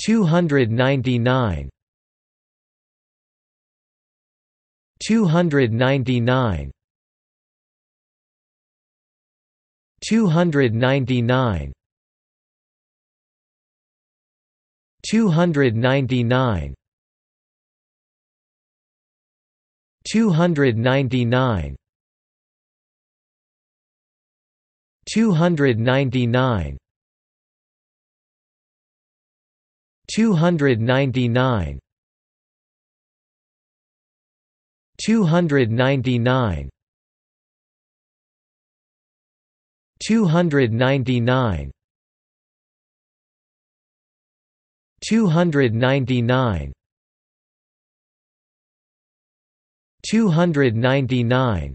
299 299 299 299 299 299 299 299 299 299 299 299